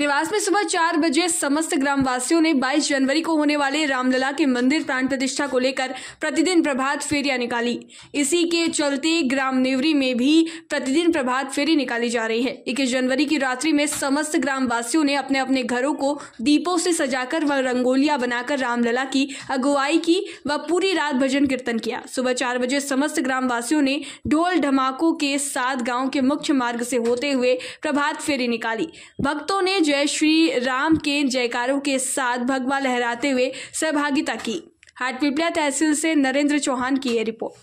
देवास में सुबह चार बजे समस्त ग्रामवासियों ने 22 जनवरी को होने वाले रामलला के मंदिर प्राण प्रतिष्ठा को लेकर प्रतिदिन प्रभात फेरियां निकाली इसी के चलते ग्राम नेवरी में भी प्रतिदिन प्रभात फेरी निकाली जा रही है इक्कीस जनवरी की रात्रि में समस्त ग्रामवासियों ने अपने अपने घरों को दीपों से सजाकर व रंगोलियां बनाकर रामलला की अगुवाई की व पूरी रात भजन कीर्तन किया सुबह चार बजे समस्त ग्रामवासियों ने ढोल ढमाकों के साथ गाँव के मुख्य मार्ग से होते हुए प्रभात फेरी निकाली भक्तों ने जय श्री राम के जयकारों के साथ भगवा लहराते हुए सहभागिता की हाटपिपलिया तहसील से नरेंद्र चौहान की यह रिपोर्ट